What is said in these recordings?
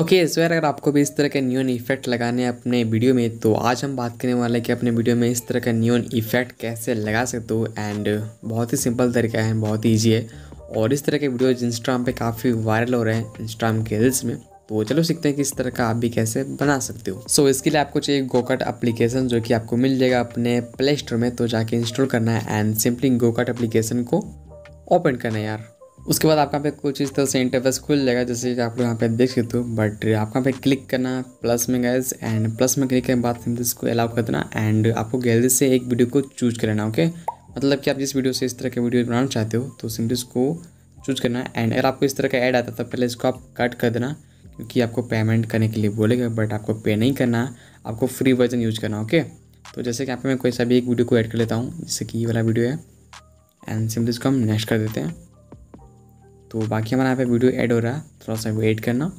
okay okay, so अगर आपको भी इस तरह के न्यून इफेक्ट लगाने हैं अपने वीडियो में तो आज हम बात करने वाले हैं कि अपने वीडियो में इस तरह का न्यून इफेक्ट कैसे लगा सकते हो एंड बहुत ही सिंपल तरीका है बहुत ही ईजी है और इस तरह के वीडियोज इंस्टाग्राम पे काफ़ी वायरल हो रहे हैं इंस्टाग्राम के रील्स में तो चलो सीखते हैं कि इस तरह का आप भी कैसे बना सकते हो सो so, इसके लिए आपको चाहिए गोकट एप्लीकेशन जो कि आपको मिल जाएगा अपने प्ले स्टोर में तो जाके इंस्टॉल करना है एंड सिंपली गोकट एप्लीकेशन को ओपन करना है यार उसके बाद आपका पे कुछ इस तरह से इंटरफेस खुल जाएगा जैसे कि आप लोग यहाँ पे देख सकते हो बट आपका पे क्लिक करना प्लस में गैस एंड प्लस में क्लिक करने के बाद सिंपली इसको अलाउ कर देना एंड आपको गैलरी से एक वीडियो को चूज कर लेना ओके मतलब कि आप जिस वीडियो से इस तरह के वीडियो बनाना चाहते हो तो सिंपली इसको चूज करना एंड अगर आपको इस तरह का ऐड आता था पहले इसको आप कट कर देना क्योंकि आपको पेमेंट करने के लिए बोलेगा बट आपको पे नहीं करना आपको फ्री वर्जन यूज करना ओके तो जैसे कि आप मैं कोई सा भी एक वीडियो को ऐड कर लेता हूँ जैसे कि ये वाला वीडियो है एंड सिंपली इसको हम नेक्स्ट कर देते हैं तो बाकी हमारा यहाँ पे वीडियो ऐड हो रहा है थोड़ा सा वेट करना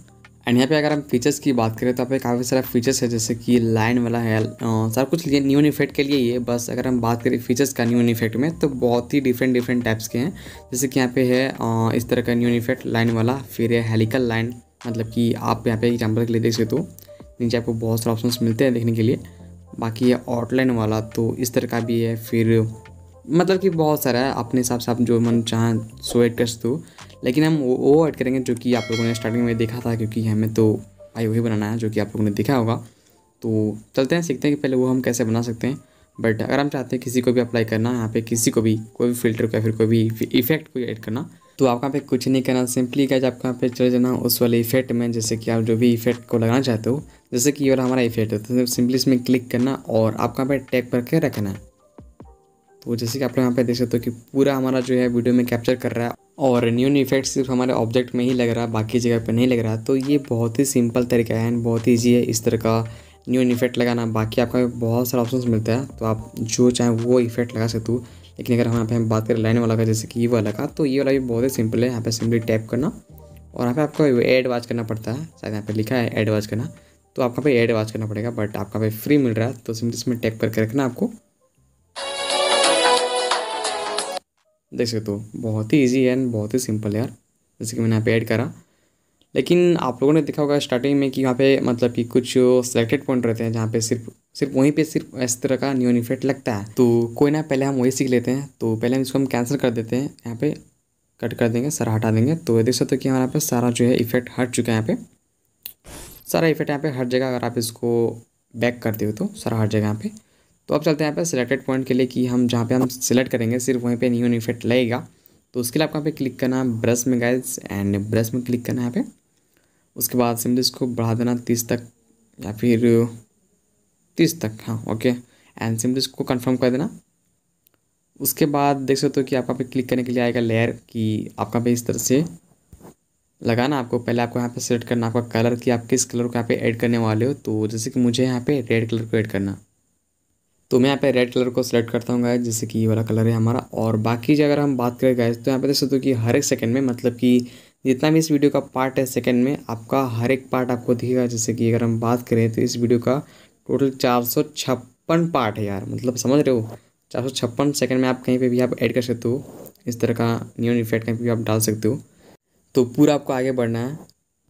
एंड यहाँ पे अगर हम फीचर्स की बात करें तो यहाँ पे काफ़ी सारा फीचर्स है जैसे कि लाइन वाला है सारा कुछ लिए न्यू इफेक्ट के लिए ये बस अगर हम बात करें फीचर्स का न्यू इफेक्ट में तो बहुत ही डिफरेंट डिफरेंट टाइप्स के हैं जैसे कि यहाँ पे है इस तरह का न्यू इफेक्ट लाइन वाला फिर है हेलिकल लाइन मतलब कि आप यहाँ पे एग्जाम्पल के लिए देख सकते हो नीचे आपको बहुत सारे ऑप्शन मिलते हैं देखने के लिए बाकी है आउटलाइन वाला तो इस तरह का भी है फिर मतलब कि बहुत सारा है अपने हिसाब से आप जो मन चाहें सो एड कर सकते हो लेकिन हम वो ऐड करेंगे जो कि आप लोगों ने स्टार्टिंग में देखा था क्योंकि हमें तो भाई वही बनाना है जो कि आप लोगों ने देखा होगा तो चलते हैं सीखते हैं कि पहले वो हम कैसे बना सकते हैं बट अगर हम चाहते हैं किसी को भी अप्लाई करना यहाँ पे किसी को भी कोई भी फिल्टर को या फिर कोई भी इफेक्ट को ऐड करना तो आप कहाँ पे कुछ नहीं करना सिंपली क्या आप कहाँ पे चले जाना उस वाले इफेक्ट में जैसे कि आप जो भी इफेक्ट को लगाना चाहते हो जैसे कि ये हमारा इफेक्ट है तो सिंपली इसमें क्लिक करना और आप कहाँ पर टैग करके रखना है तो जैसे कि आप लोग यहाँ पे देख सकते हो कि पूरा हमारा जो है वीडियो में कैप्चर कर रहा है और न्यून इफेक्ट सिर्फ हमारे ऑब्जेक्ट में ही लग रहा है बाकी जगह पर नहीं लग रहा तो ये बहुत ही सिंपल तरीका है एंड बहुत ईजी है इस तरह का न्यून इफेक्ट लगाना बाकी आपका बहुत सारा ऑप्शन मिलता है तो आप जो चाहें वो इफेक्ट लगा सकते हो लेकिन अगर हम यहाँ पे हम बात करें लाइन वाला का जैसे कि ये वाला का तो ये वाला भी बहुत ही सिंपल है यहाँ पे सिंपली टैप करना और यहाँ पे आपको एड वाच करना पड़ता है शायद यहाँ पे लिखा है एड वाच करना तो आपका पे एड वाच करना पड़ेगा बट आपका पे फ्री मिल रहा है तो सिंपली इसमें टैप करके रखना आपको देख सकते हो बहुत ही ईजी एंड बहुत ही सिंपल यार जैसे कि मैंने यहाँ पे ऐड करा लेकिन आप लोगों ने देखा होगा स्टार्टिंग में कि यहाँ पे मतलब कि कुछ सेलेक्टेड पॉइंट रहते हैं जहाँ पे सिर्फ सिर्फ वहीं पे सिर्फ इस तरह का न्यून इफेक्ट लगता है तो कोई ना पहले हम वही सीख लेते हैं तो पहले हम इसको हम कैंसिल कर देते हैं यहाँ पे कट कर देंगे सारा हटा देंगे तो देख सकते हो कि हमारे यहाँ पर सारा जो है इफेक्ट हट चुका है यहाँ पे सारा इफेक्ट यहाँ पे हर जगह अगर आप इसको बैक करते हो तो सारा हर जगह यहाँ पे तो अब चलते हैं यहाँ पे सिलेक्टेड पॉइंट के लिए कि हम जहाँ पे हम सिलेक्ट करेंगे सिर्फ वहीं पे न्यू न्यू इफेक्ट लगेगा तो उसके लिए आपको यहाँ पे क्लिक करना है ब्रश में गाइज एंड ब्रश में क्लिक करना है यहाँ पे उसके बाद सिंपली इसको बढ़ा देना तीस तक या फिर तीस तक हाँ ओके एंड सिंपली इसको कन्फर्म कर देना उसके बाद देख सकते हो कि आपका पे क्लिक करने के लिए आएगा लेयर कि आपका पे इस तरह से लगाना आपको पहले आपको यहाँ पे सेलेक्ट करना आपका कलर कि आप किस कलर को यहाँ पे ऐड करने वाले हो तो जैसे कि मुझे यहाँ पे रेड कलर को ऐड करना तो मैं यहाँ पे रेड कलर को सिलेक्ट करता हूँ गाइज जैसे कि ये वाला कलर है हमारा और बाकी जो अगर हम बात करें गाइज तो यहाँ पे देख सकते हो कि हर एक सेकंड में मतलब कि जितना भी इस वीडियो का पार्ट है सेकंड में आपका हर एक पार्ट आपको दिखेगा जैसे कि अगर हम बात करें तो इस वीडियो का टोटल चार पार्ट है यार मतलब समझ रहे हो चार सौ छप्पन सेकेंड में आप कहीं पर भी आप ऐड कर सकते हो इस तरह का न्यून इफेक्ट कहीं पर भी आप डाल सकते हो तो पूरा आपको आगे बढ़ना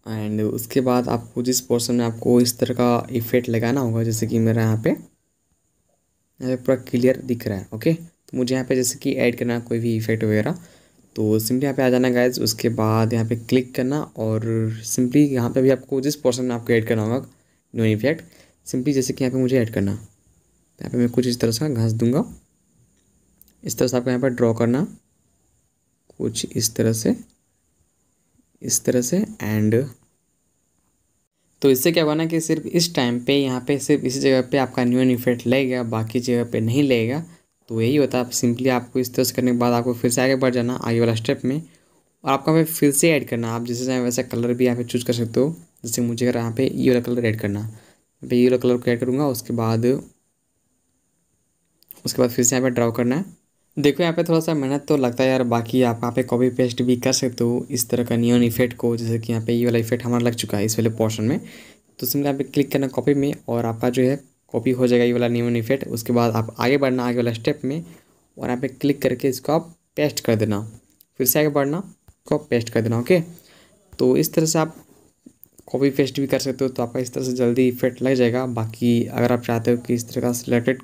है एंड उसके बाद आपको जिस पोर्सन में आपको इस तरह का इफेक्ट लगाना होगा जैसे कि मेरा यहाँ पे यहाँ पे पूरा क्लियर दिख रहा है ओके तो मुझे यहाँ पे जैसे कि ऐड करना कोई भी इफेक्ट वगैरह तो सिंपली यहाँ पे आ जाना गाइज उसके बाद यहाँ पे क्लिक करना और सिंपली यहाँ पे भी आपको जिस पोर्सन में आपको ऐड करना होगा नो इफेक्ट सिंपली जैसे कि यहाँ पे मुझे ऐड करना यहाँ पे मैं कुछ इस तरह से घास दूंगा इस तरह से आपको यहाँ पर ड्रॉ करना कुछ इस तरह से इस तरह से एंड तो इससे क्या होगा ना कि सिर्फ इस टाइम पे यहाँ पे सिर्फ इसी जगह पे आपका न्यून इफेक्ट लगेगा बाकी जगह पे नहीं लगेगा तो यही होता है आप सिंपली आपको इस तरह से करने के बाद आपको फिर से आगे बढ़ जाना आगे वाला स्टेप में और आपको हमें फिर से ऐड करना आप जैसे चाहें वैसा कलर भी यहाँ पे चूज कर सकते हो जैसे मुझे अगर यहाँ पे ये वाला कलर ऐड करना यहाँ पे ये वाला कलर को ऐड करूँगा उसके बाद उसके बाद फिर से यहाँ पर ड्रॉ करना है देखो यहाँ पे थोड़ा सा मेहनत तो लगता है यार बाकी आप यहाँ पे कॉपी पेस्ट भी कर सकते हो इस तरह का नियन इफेक्ट को जैसे कि यहाँ पे ये वाला इफेक्ट हमारा लग चुका है इस वाले पोर्शन में तो सिंपली यहाँ पे क्लिक करना कॉपी में और आपका जो है कॉपी हो जाएगा ये वाला नियन इफेक्ट उसके बाद आप आगे बढ़ना आगे वाला स्टेप में और यहाँ पर क्लिक करके इसको आप पेस्ट कर देना फिर से आगे बढ़ना इसको पेस्ट कर देना ओके तो इस तरह से आप कॉपी पेस्ट भी कर सकते हो तो आपका इस तरह से जल्दी इफेक्ट लग जाएगा बाकी अगर आप चाहते हो कि इस तरह का सिलेक्टेड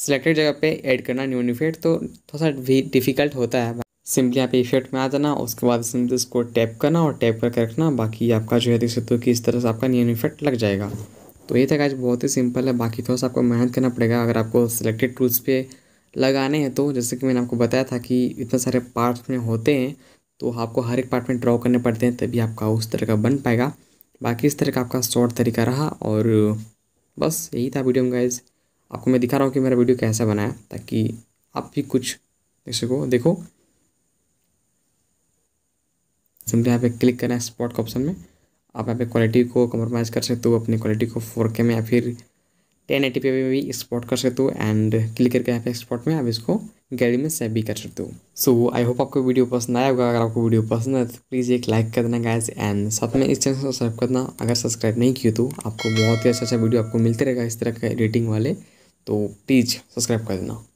सिलेक्टेड जगह पे ऐड करना न्यू इफेक्ट तो थोड़ा सा भी डिफ़िकल्ट होता है सिंपली यहाँ पे इफेक्ट में आ जाना उसके बाद सिंपली उसको टैप करना और टैप करके रखना बाकी आपका जो है देख सकते हो कि इस तरह से आपका न्यू इफेक्ट लग जाएगा तो ये था गाइज बहुत ही सिंपल है बाकी थोड़ा सा आपको मेहनत करना पड़ेगा अगर आपको सिलेक्टेड टूल्स पे लगाने हैं तो जैसे कि मैंने आपको बताया था कि इतने सारे पार्ट्स में होते हैं तो आपको हर एक पार्ट में ड्रॉ करने पड़ते हैं तभी आपका उस तरह का बन पाएगा बाकी इस तरह का आपका शॉर्ट तरीका रहा और बस यही था वीडियो में गाइज़ आपको मैं दिखा रहा हूँ कि मेरा वीडियो कैसा बनाया ताकि आप भी कुछ सको देखो सिंपली यहाँ पे क्लिक करना है स्पॉट के ऑप्शन में आप यहाँ पे क्वालिटी को कम्प्रोमाइज़ कर सकते हो अपनी क्वालिटी को फोर के में या फिर टेन एटी पे में भी स्पॉट कर सकते हो एंड क्लिक करके यहाँ पे स्पॉट में आप इसको गैलरी में सेव भी कर सकते हो सो आई होप आपको वीडियो पसंद आया होगा अगर आपको वीडियो पसंद है तो प्लीज़ एक लाइक कर देना गाइज एंड साथ में इस चैनल को सब्सक्राइब करना अगर सब्सक्राइब नहीं किए तो आपको बहुत ही अच्छा अच्छा वीडियो आपको मिलते रहेगा इस तरह के एडिटिंग वाले तो प्लीज़ सब्सक्राइब कर देना